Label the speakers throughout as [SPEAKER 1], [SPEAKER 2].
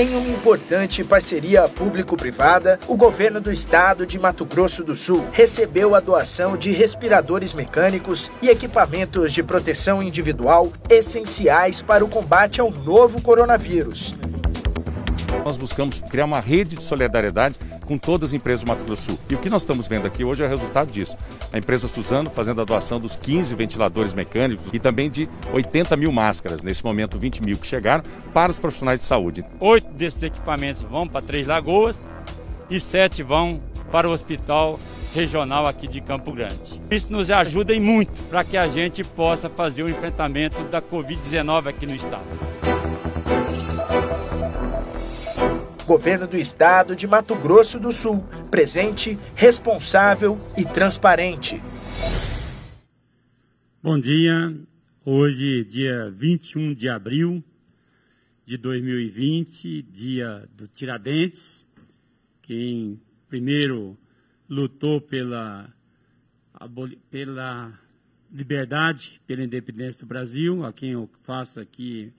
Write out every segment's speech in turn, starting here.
[SPEAKER 1] Em uma importante parceria público-privada, o governo do estado de Mato Grosso do Sul recebeu a doação de respiradores mecânicos e equipamentos de proteção individual essenciais para o combate ao novo coronavírus.
[SPEAKER 2] Nós buscamos criar uma rede de solidariedade com todas as empresas do Mato Grosso do Sul. E o que nós estamos vendo aqui hoje é o resultado disso. A empresa Suzano fazendo a doação dos 15 ventiladores mecânicos e também de 80 mil máscaras, nesse momento 20 mil que chegaram, para os profissionais de saúde. Oito desses equipamentos vão para Três Lagoas e sete vão para o hospital regional aqui de Campo Grande. Isso nos ajuda muito para que a gente possa fazer o enfrentamento da Covid-19 aqui no estado.
[SPEAKER 1] Governo do Estado de Mato Grosso do Sul, presente, responsável e transparente.
[SPEAKER 2] Bom dia. Hoje, dia 21 de abril de 2020, dia do Tiradentes, quem primeiro lutou pela, pela liberdade, pela independência do Brasil, a quem eu faço aqui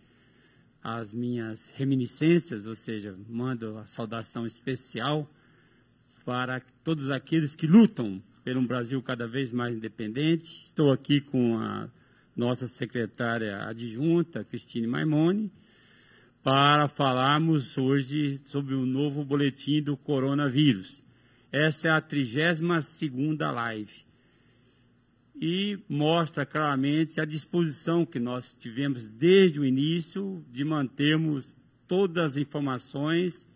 [SPEAKER 2] as minhas reminiscências, ou seja, mando a saudação especial para todos aqueles que lutam por um Brasil cada vez mais independente. Estou aqui com a nossa secretária adjunta, Cristine Maimone, para falarmos hoje sobre o novo boletim do coronavírus. Essa é a 32ª live e mostra claramente a disposição que nós tivemos desde o início de mantermos todas as informações,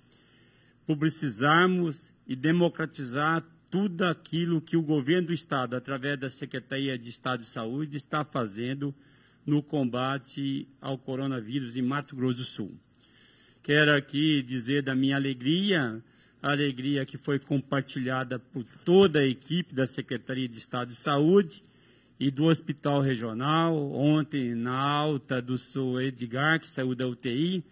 [SPEAKER 2] publicizarmos e democratizar tudo aquilo que o governo do Estado, através da Secretaria de Estado de Saúde, está fazendo no combate ao coronavírus em Mato Grosso do Sul. Quero aqui dizer da minha alegria, a alegria que foi compartilhada por toda a equipe da Secretaria de Estado de Saúde, e do Hospital Regional. Ontem, na alta do seu Edgar, que saiu da UTI,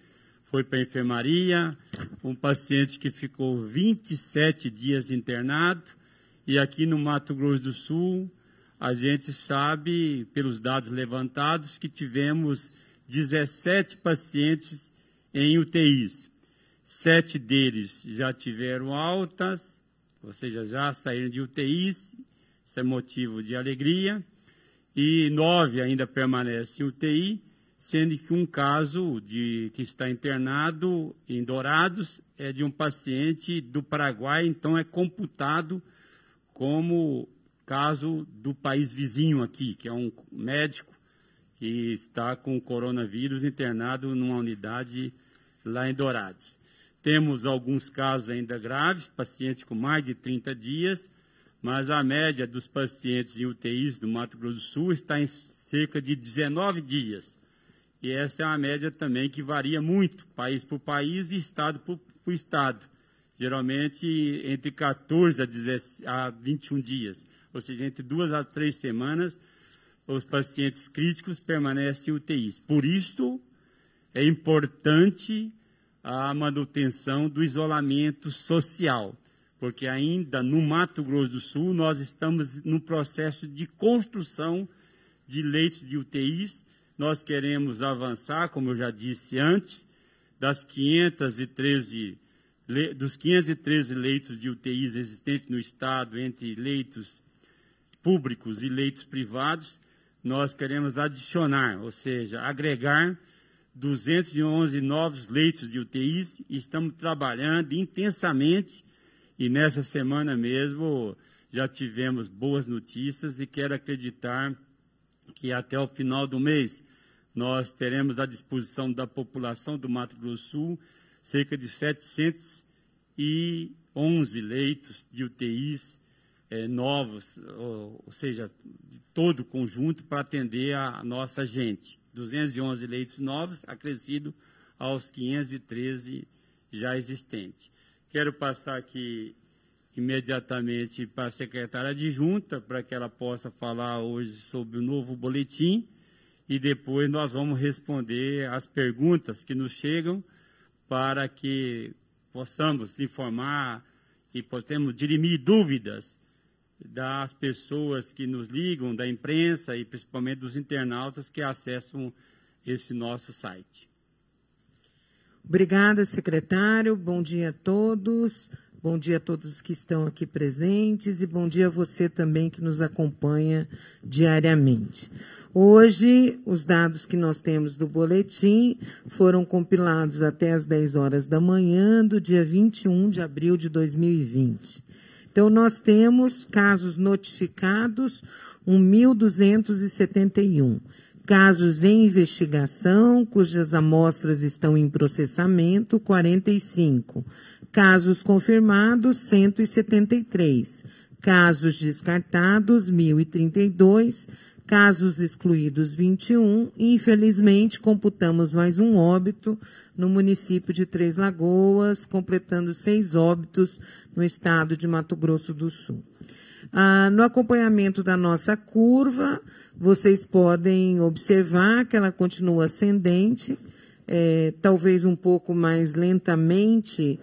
[SPEAKER 2] foi para a enfermaria. Um paciente que ficou 27 dias internado. E aqui no Mato Grosso do Sul, a gente sabe, pelos dados levantados, que tivemos 17 pacientes em UTIs. Sete deles já tiveram altas, ou seja, já saíram de UTIs, isso é motivo de alegria e nove ainda permanecem em UTI, sendo que um caso de que está internado em Dourados é de um paciente do Paraguai, então é computado como caso do país vizinho aqui, que é um médico que está com coronavírus internado numa unidade lá em Dourados. Temos alguns casos ainda graves, pacientes com mais de 30 dias, mas a média dos pacientes em UTIs do Mato Grosso do Sul está em cerca de 19 dias. E essa é uma média também que varia muito, país por país e estado por, por estado. Geralmente entre 14 a, 10, a 21 dias, ou seja, entre duas a três semanas, os pacientes críticos permanecem em UTIs. Por isso é importante a manutenção do isolamento social porque ainda no Mato Grosso do Sul nós estamos no processo de construção de leitos de UTIs. Nós queremos avançar, como eu já disse antes, das 513 dos 513 leitos de UTIs existentes no estado entre leitos públicos e leitos privados, nós queremos adicionar, ou seja, agregar 211 novos leitos de UTIs e estamos trabalhando intensamente e nessa semana mesmo já tivemos boas notícias e quero acreditar que até o final do mês nós teremos à disposição da população do Mato Grosso do Sul cerca de 711 leitos de UTIs eh, novos, ou, ou, seja, de todo o conjunto para atender a nossa gente. 211 leitos novos, acrescido aos 513 já existentes. Quero passar aqui imediatamente para a secretária adjunta, para que ela possa falar hoje sobre o novo boletim, e depois nós vamos responder as perguntas que nos chegam para que possamos informar e possamos dirimir dúvidas das pessoas que nos ligam, da imprensa e principalmente dos internautas que acessam esse nosso site.
[SPEAKER 1] Obrigada, secretário. Bom dia a todos. Bom dia a todos que estão aqui presentes e bom dia a você também que nos acompanha diariamente. Hoje, os dados que nós temos do boletim foram compilados até as 10 horas da manhã do dia 21 de abril de 2020. Então, nós temos casos notificados 1.271 Casos em investigação, cujas amostras estão em processamento, 45. Casos confirmados, 173. Casos descartados, 1.032. Casos excluídos, 21. infelizmente, computamos mais um óbito no município de Três Lagoas, completando seis óbitos no estado de Mato Grosso do Sul. Ah, no acompanhamento da nossa curva, vocês podem observar que ela continua ascendente, é, talvez um pouco mais lentamente,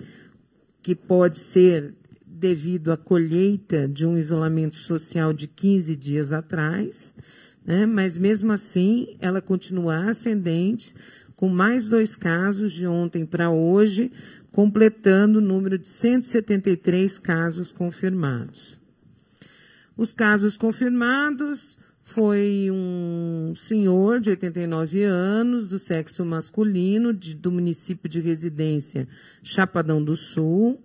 [SPEAKER 1] que pode ser devido à colheita de um isolamento social de 15 dias atrás, né? mas mesmo assim ela continua ascendente, com mais dois casos de ontem para hoje, completando o número de 173 casos confirmados. Os casos confirmados foi um senhor de 89 anos, do sexo masculino, de, do município de residência Chapadão do Sul,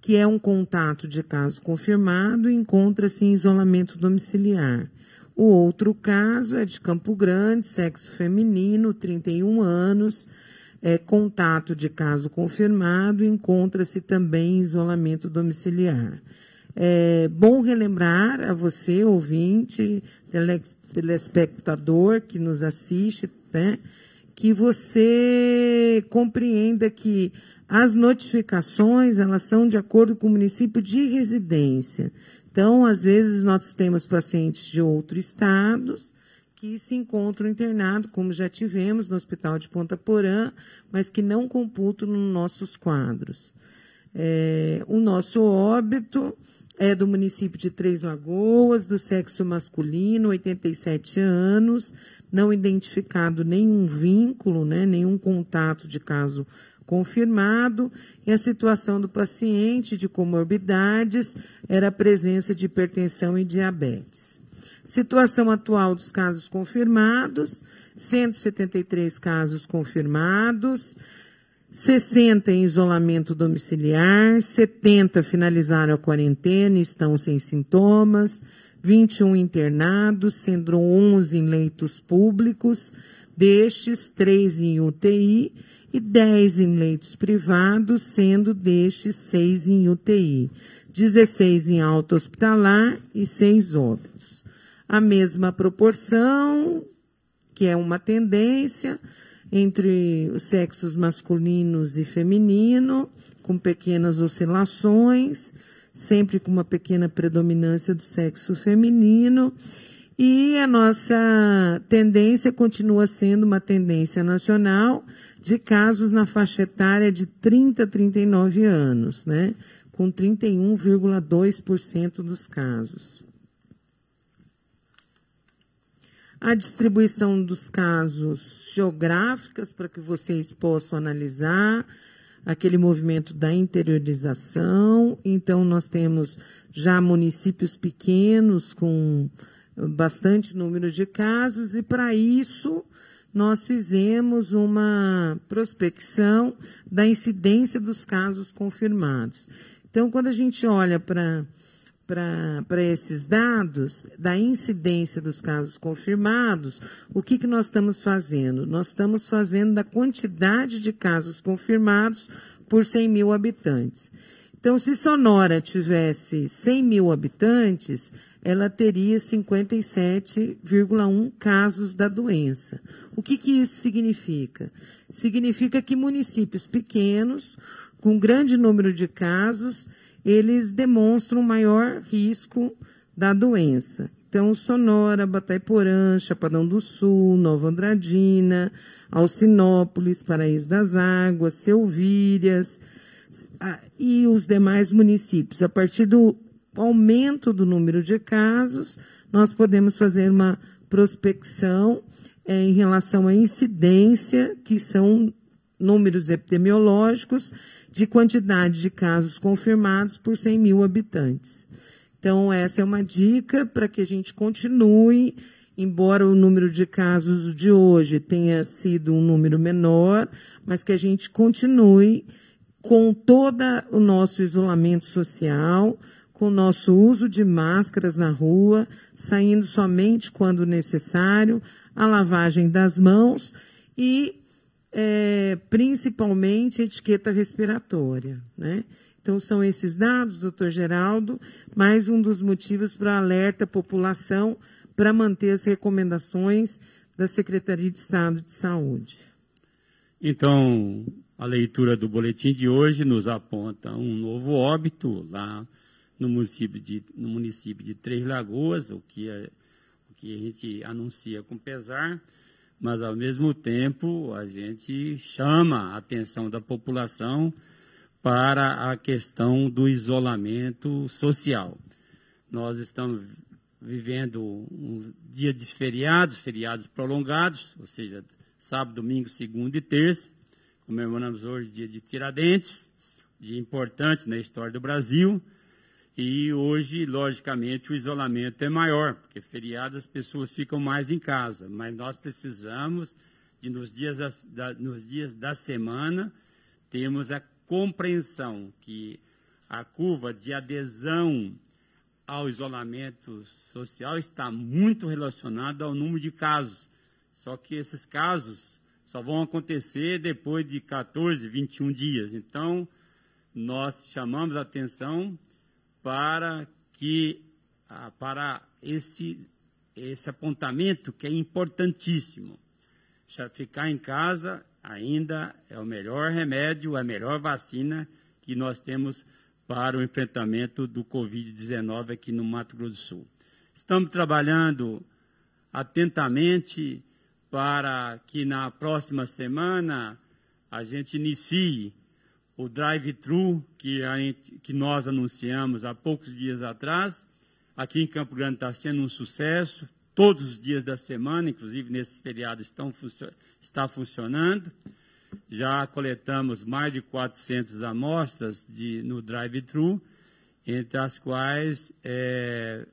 [SPEAKER 1] que é um contato de caso confirmado e encontra-se em isolamento domiciliar. O outro caso é de Campo Grande, sexo feminino, 31 anos, é contato de caso confirmado, encontra-se também em isolamento domiciliar. É bom relembrar a você, ouvinte, telespectador que nos assiste, né, que você compreenda que as notificações elas são de acordo com o município de residência. Então, às vezes, nós temos pacientes de outros estados que se encontram internados, como já tivemos no Hospital de Ponta Porã, mas que não computam nos nossos quadros. É, o nosso óbito é do município de Três Lagoas, do sexo masculino, 87 anos, não identificado nenhum vínculo, né, nenhum contato de caso confirmado, e a situação do paciente de comorbidades era a presença de hipertensão e diabetes. Situação atual dos casos confirmados: 173 casos confirmados, 60 em isolamento domiciliar, 70 finalizaram a quarentena e estão sem sintomas, 21 internados, sendo 11 em leitos públicos, destes 3 em UTI e 10 em leitos privados, sendo destes 6 em UTI, 16 em alta hospitalar e 6 óbitos. A mesma proporção, que é uma tendência, entre os sexos masculinos e feminino, com pequenas oscilações, sempre com uma pequena predominância do sexo feminino. E a nossa tendência continua sendo uma tendência nacional de casos na faixa etária de 30 a 39 anos, né? com 31,2% dos casos. a distribuição dos casos geográficas para que vocês possam analisar aquele movimento da interiorização. Então, nós temos já municípios pequenos com bastante número de casos, e para isso nós fizemos uma prospecção da incidência dos casos confirmados. Então, quando a gente olha para para esses dados da incidência dos casos confirmados, o que, que nós estamos fazendo? Nós estamos fazendo da quantidade de casos confirmados por 100 mil habitantes. Então, se Sonora tivesse 100 mil habitantes, ela teria 57,1 casos da doença. O que, que isso significa? Significa que municípios pequenos, com grande número de casos, eles demonstram maior risco da doença. Então, Sonora, Bataiporã, Chapadão do Sul, Nova Andradina, Alcinópolis, Paraíso das Águas, Selvírias e os demais municípios. A partir do aumento do número de casos, nós podemos fazer uma prospecção é, em relação à incidência, que são números epidemiológicos, de quantidade de casos confirmados por 100 mil habitantes. Então, essa é uma dica para que a gente continue, embora o número de casos de hoje tenha sido um número menor, mas que a gente continue com todo o nosso isolamento social, com o nosso uso de máscaras na rua, saindo somente quando necessário, a lavagem das mãos e é, principalmente etiqueta respiratória. Né? Então, são esses dados, doutor Geraldo, mais um dos motivos para alerta à população para manter as recomendações da Secretaria de Estado de Saúde.
[SPEAKER 2] Então, a leitura do boletim de hoje nos aponta um novo óbito lá no município de, no município de Três Lagoas, o que, é, o que a gente anuncia com pesar mas ao mesmo tempo a gente chama a atenção da população para a questão do isolamento social. Nós estamos vivendo um dia de feriados, feriados prolongados, ou seja, sábado, domingo, segunda e terça. Comemoramos hoje o dia de Tiradentes, dia importante na história do Brasil. E hoje, logicamente, o isolamento é maior, porque feriado as pessoas ficam mais em casa. Mas nós precisamos, de, nos, dias da, da, nos dias da semana, temos a compreensão que a curva de adesão ao isolamento social está muito relacionada ao número de casos. Só que esses casos só vão acontecer depois de 14, 21 dias. Então, nós chamamos a atenção para que ah, para esse esse apontamento que é importantíssimo. Ficar em casa ainda é o melhor remédio, a melhor vacina que nós temos para o enfrentamento do Covid-19 aqui no Mato Grosso do Sul. Estamos trabalhando atentamente para que na próxima semana a gente inicie o drive-thru que, que, nós anunciamos há poucos dias atrás, aqui em Campo Grande está sendo um sucesso, todos os dias da semana, inclusive nesses feriados estão, está funcionando. Já coletamos mais de 400 amostras de, no drive-thru, entre as quais é,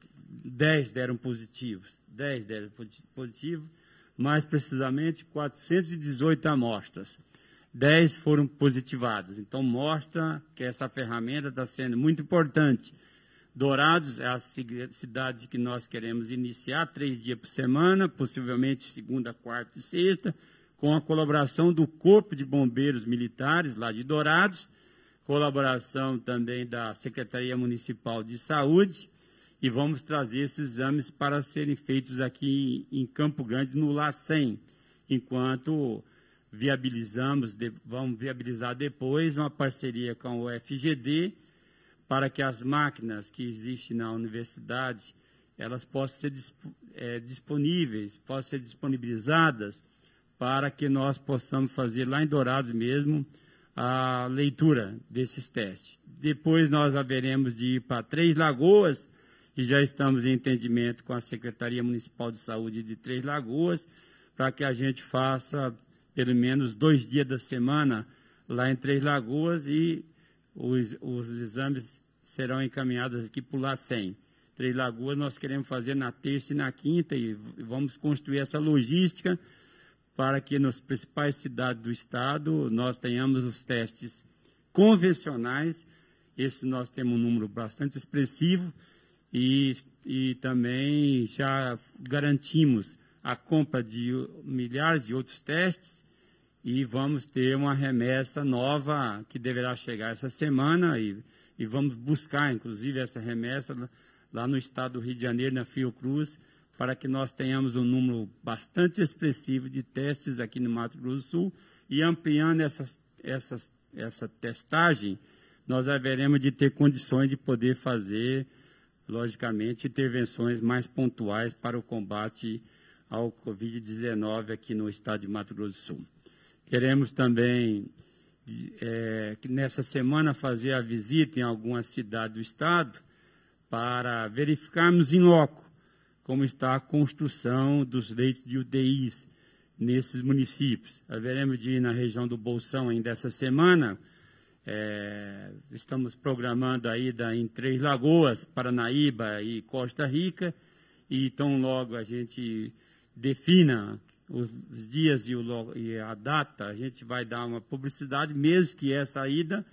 [SPEAKER 2] 10 deram positivos, 10 deram positivo, mais precisamente 418 amostras. 10 foram positivados. Então, mostra que essa ferramenta está sendo muito importante. Dourados é a cidade que nós queremos iniciar, três dias por semana, possivelmente segunda, quarta e sexta, com a colaboração do Corpo de Bombeiros Militares, lá de Dourados, colaboração também da Secretaria Municipal de Saúde, e vamos trazer esses exames para serem feitos aqui em Campo Grande, no LACEN, enquanto viabilizamos, de, vamos viabilizar depois uma parceria com o FGD para que as máquinas que existem na universidade elas possam ser disp é, disponíveis, possam ser disponibilizadas para que nós possamos fazer lá em Dourados mesmo a leitura desses testes. Depois nós haveremos de ir para Três Lagoas e já estamos em entendimento com a Secretaria Municipal de Saúde de Três Lagoas para que a gente faça pelo menos dois dias da semana lá em Três Lagoas e os, os exames serão encaminhados aqui para o LACEN. Três Lagoas nós queremos fazer na terça e na quinta e vamos construir essa logística para que nas principais cidades do estado nós tenhamos os testes convencionais. Esse nós temos um número bastante expressivo e, e também já garantimos a compra de milhares de outros testes e vamos ter uma remessa nova que deverá chegar essa semana e, e vamos buscar, inclusive, essa remessa lá no estado do Rio de Janeiro, na Fiocruz, para que nós tenhamos um número bastante expressivo de testes aqui no Mato Grosso do Sul e ampliando essas, essas, essa testagem, nós haveremos de ter condições de poder fazer, logicamente, intervenções mais pontuais para o combate ao Covid-19 aqui no estado de Mato Grosso do Sul. Queremos também, é, nessa semana, fazer a visita em algumas cidades do estado para verificarmos em loco como está a construção dos leitos de UTIs nesses municípios. Haveremos de ir na região do Bolsão ainda essa semana. É, estamos programando a ida em Três Lagoas, Paranaíba e Costa Rica. E tão logo a gente defina os dias e, o, e, a data, a gente vai dar uma publicidade, mesmo que essa ida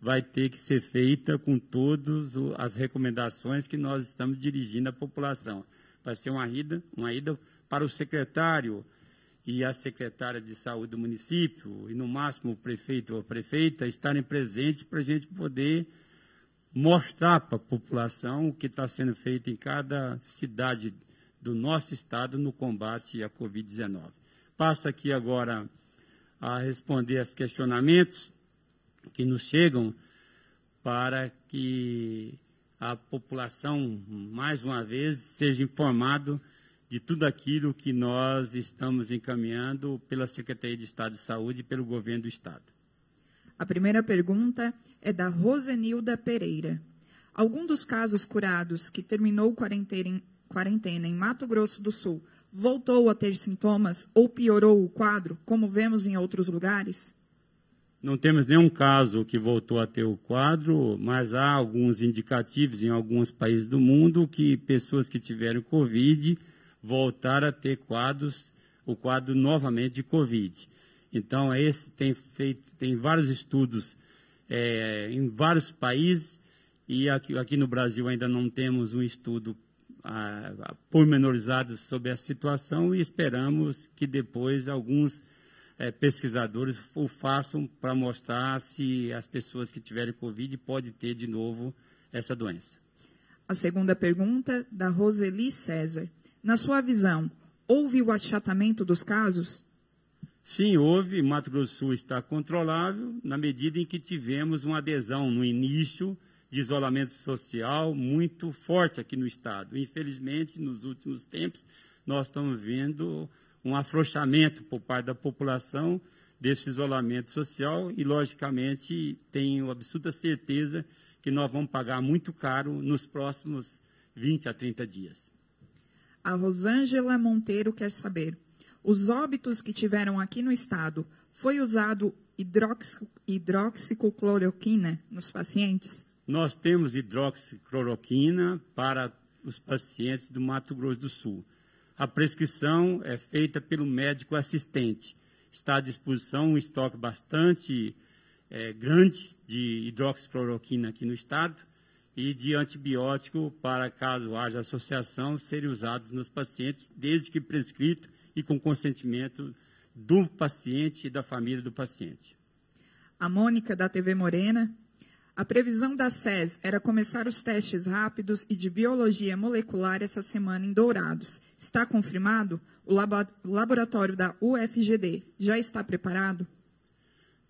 [SPEAKER 2] vai ter que ser feita com todas as recomendações que nós estamos dirigindo à população. Vai ser uma ida, uma ida para o secretário e a secretária de saúde do município, e no máximo o prefeito ou a prefeita, estarem presentes para a gente poder mostrar para a população o que está sendo feito em cada cidade do nosso Estado no combate à Covid-19. Passo aqui agora a responder aos questionamentos que nos chegam para que a população, mais uma vez, seja informado de tudo aquilo que nós estamos encaminhando pela Secretaria de Estado de Saúde e pelo Governo do Estado.
[SPEAKER 3] A primeira pergunta é da Rosenilda Pereira. Algum dos casos curados que terminou quarentena, quarentena em Mato Grosso do Sul voltou a ter sintomas ou piorou o quadro, como vemos em outros lugares?
[SPEAKER 2] Não temos nenhum caso que voltou a ter o quadro, mas há alguns indicativos em alguns países do mundo que pessoas que tiveram Covid voltaram a ter quadros, o quadro novamente de Covid. Então, é esse tem feito, tem vários estudos é, em vários países, e aqui, aqui no Brasil ainda não temos um estudo ah, pormenorizados sobre a situação e esperamos que depois alguns eh, pesquisadores o façam para mostrar se as pessoas que tiverem Covid podem ter de novo essa doença.
[SPEAKER 3] A segunda pergunta, da Roseli César. Na sua visão, houve o achatamento dos casos?
[SPEAKER 2] Sim, houve. Mato Grosso Sul está controlável na medida em que tivemos uma adesão no início de isolamento social muito forte aqui no Estado. Infelizmente, nos últimos tempos, nós estamos vendo um afrouxamento por parte da população desse isolamento social e, logicamente, tenho absoluta certeza que nós vamos pagar muito caro nos próximos 20 a 30 dias.
[SPEAKER 3] A Rosângela Monteiro quer saber: os óbitos que tiveram aqui no estado, foi usado hidróxico, cloroquina nos pacientes?
[SPEAKER 2] Nós temos hidroxicloroquina para os pacientes do Mato Grosso do Sul. A prescrição é feita pelo médico assistente. Está à disposição um estoque bastante é, grande de hidroxicloroquina aqui no estado e de antibiótico para caso haja associação serem usados nos pacientes, desde que prescrito e com consentimento do paciente e da família do paciente.
[SPEAKER 3] A Mônica, da TV Morena. A previsão da SES era começar os testes rápidos e de biologia molecular essa semana em Dourados. Está confirmado? O laboratório da UFGD já está preparado?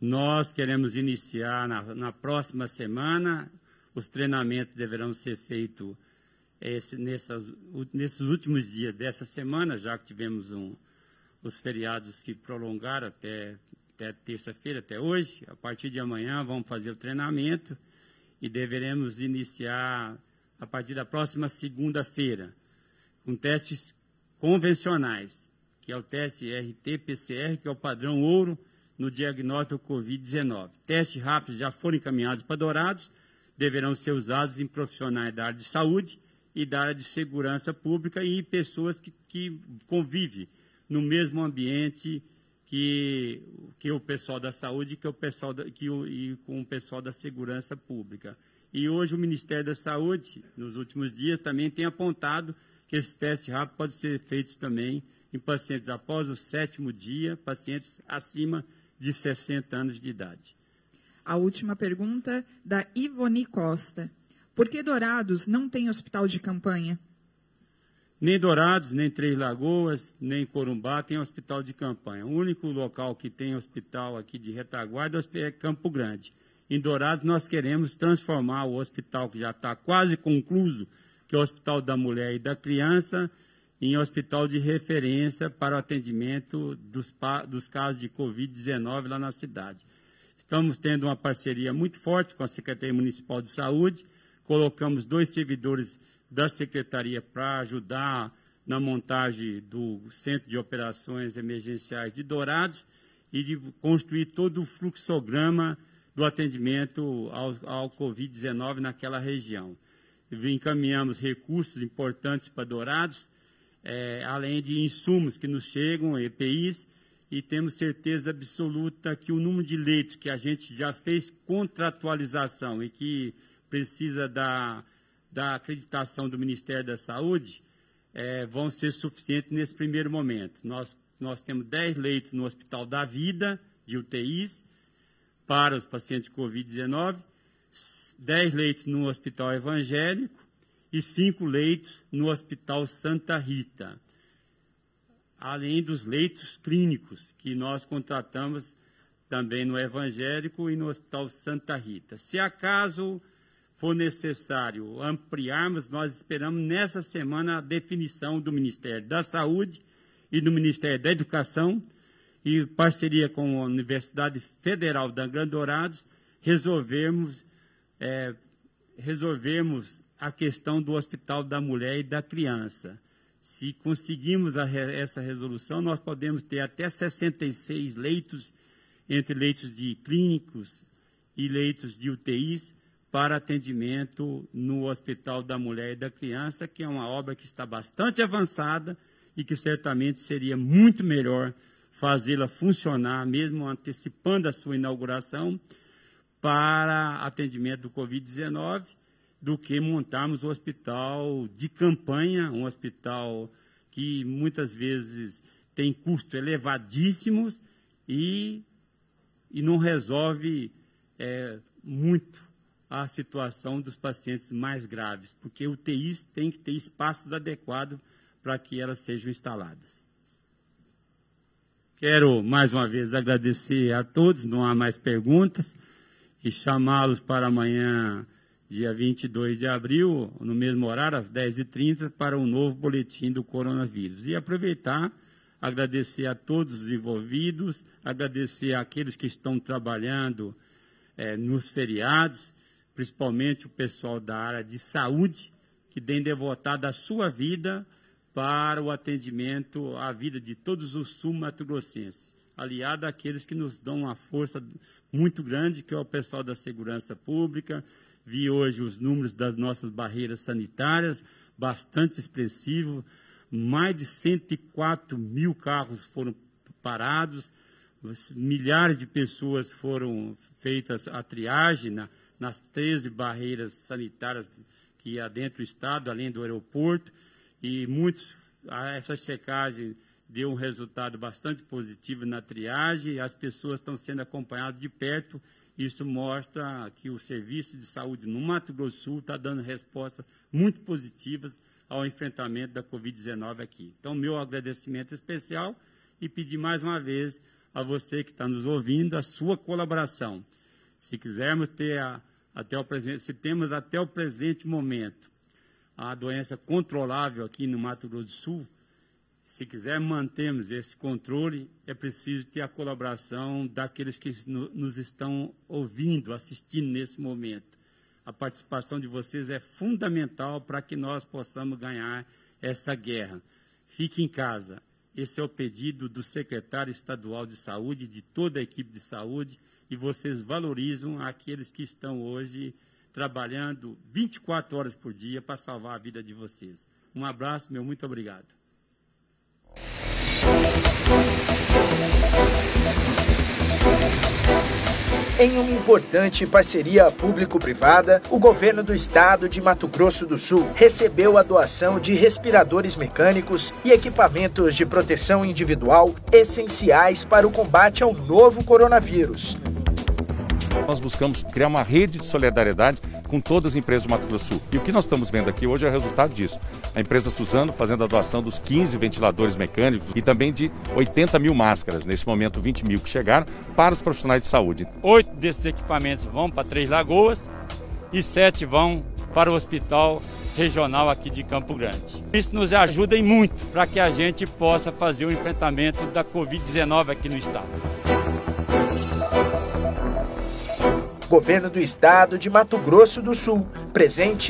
[SPEAKER 2] Nós queremos iniciar na, na próxima semana. Os treinamentos deverão ser feitos esse, nessas, nesses últimos dias dessa semana, já que tivemos um, os feriados que prolongaram até até terça-feira, até hoje. A partir de amanhã vamos fazer o treinamento e deveremos iniciar a partir da próxima segunda-feira com testes convencionais, que é o teste RT-PCR, que é o padrão ouro no diagnóstico COVID-19. Testes rápidos já foram encaminhados para Dourados, deverão ser usados em profissionais da área de saúde e da área de segurança pública e pessoas que, que convivem no mesmo ambiente que, que o pessoal da saúde que o pessoal da, que o, e com o pessoal da segurança pública. E hoje o Ministério da Saúde, nos últimos dias, também tem apontado que esse teste rápido pode ser feito também em pacientes após o sétimo dia, pacientes acima de 60 anos de idade.
[SPEAKER 3] A última pergunta da Ivoni Costa. Por que Dourados não tem hospital de campanha?
[SPEAKER 2] Nem Dourados, nem Três Lagoas, nem Corumbá tem hospital de campanha. O único local que tem hospital aqui de retaguarda é, é Campo Grande. Em Dourados, nós queremos transformar o hospital que já está quase concluído, que é o Hospital da Mulher e da Criança, em hospital de referência para o atendimento dos, dos casos de Covid-19 lá na cidade. Estamos tendo uma parceria muito forte com a Secretaria Municipal de Saúde, colocamos dois servidores da secretaria para ajudar na montagem do Centro de Operações Emergenciais de Dourados e de construir todo o fluxograma do atendimento ao, ao Covid-19 naquela região. Encaminhamos recursos importantes para Dourados, é, além de insumos que nos chegam, EPIs, e temos certeza absoluta que o número de leitos que a gente já fez contratualização e que precisa da da acreditação do Ministério da Saúde é, vão ser suficientes nesse primeiro momento. Nós, nós temos 10 leitos no Hospital da Vida, de UTIs, para os pacientes de Covid-19, 10 leitos no Hospital Evangélico e 5 leitos no Hospital Santa Rita, além dos leitos clínicos que nós contratamos também no Evangélico e no Hospital Santa Rita. Se acaso for necessário ampliarmos, nós esperamos nessa semana a definição do Ministério da Saúde e do Ministério da Educação, e parceria com a Universidade Federal da Grande Dourados, resolvermos, é, resolvermos a questão do Hospital da Mulher e da Criança. Se conseguirmos a, essa resolução, nós podemos ter até 66 leitos, entre leitos de clínicos e leitos de UTIs, para atendimento no Hospital da Mulher e da Criança, que é uma obra que está bastante avançada e que certamente seria muito melhor fazê-la funcionar, mesmo antecipando a sua inauguração, para atendimento do Covid-19, do que montarmos o um hospital de campanha, um hospital que muitas vezes tem custos elevadíssimos e, e não resolve é, muito a situação dos pacientes mais graves, porque UTIs têm que ter espaços adequados para que elas sejam instaladas. Quero mais uma vez agradecer a todos, não há mais perguntas, e chamá-los para amanhã, dia 22 de abril, no mesmo horário, às 10h30, para um novo boletim do coronavírus. E aproveitar, agradecer a todos os envolvidos, agradecer àqueles que estão trabalhando é, nos feriados principalmente o pessoal da área de saúde, que tem devotado a sua vida para o atendimento à vida de todos os sul-mato-grossenses, aliado àqueles que nos dão uma força muito grande, que é o pessoal da segurança pública. Vi hoje os números das nossas barreiras sanitárias, bastante expressivo. Mais de 104 mil carros foram parados, milhares de pessoas foram feitas a triagem na, né? nas 13 barreiras sanitárias que há dentro do estado, além do aeroporto, e muitos, essa checagem deu um resultado bastante positivo na triagem, as pessoas estão sendo acompanhadas de perto, isso mostra que o serviço de saúde no Mato Grosso do Sul está dando respostas muito positivas ao enfrentamento da Covid-19 aqui. Então, meu agradecimento especial e pedir mais uma vez a você que está nos ouvindo a sua colaboração. Se quisermos ter a, até o presente, se temos até o presente momento a doença controlável aqui no Mato Grosso do Sul, se quiser mantermos esse controle, é preciso ter a colaboração daqueles que nos estão ouvindo, assistindo nesse momento. A participação de vocês é fundamental para que nós possamos ganhar essa guerra. Fique em casa. Esse é o pedido do secretário estadual de saúde, de toda a equipe de saúde e vocês valorizam aqueles que estão hoje trabalhando 24 horas por dia para salvar a vida de vocês. Um abraço, meu muito obrigado.
[SPEAKER 1] Em uma importante parceria público-privada, o governo do estado de Mato Grosso do Sul recebeu a doação de respiradores mecânicos e equipamentos de proteção individual essenciais para o combate ao novo coronavírus
[SPEAKER 2] nós buscamos criar uma rede de solidariedade com todas as empresas do Mato Grosso Sul. E o que nós estamos vendo aqui hoje é o resultado disso. A empresa Suzano fazendo a doação dos 15 ventiladores mecânicos e também de 80 mil máscaras, nesse momento 20 mil que chegaram, para os profissionais de saúde. Oito desses equipamentos vão para Três Lagoas e sete vão para o hospital regional aqui de Campo Grande. Isso nos ajuda e muito para que a gente possa fazer o enfrentamento da Covid-19 aqui no estado.
[SPEAKER 1] Governo do Estado de Mato Grosso do Sul, presente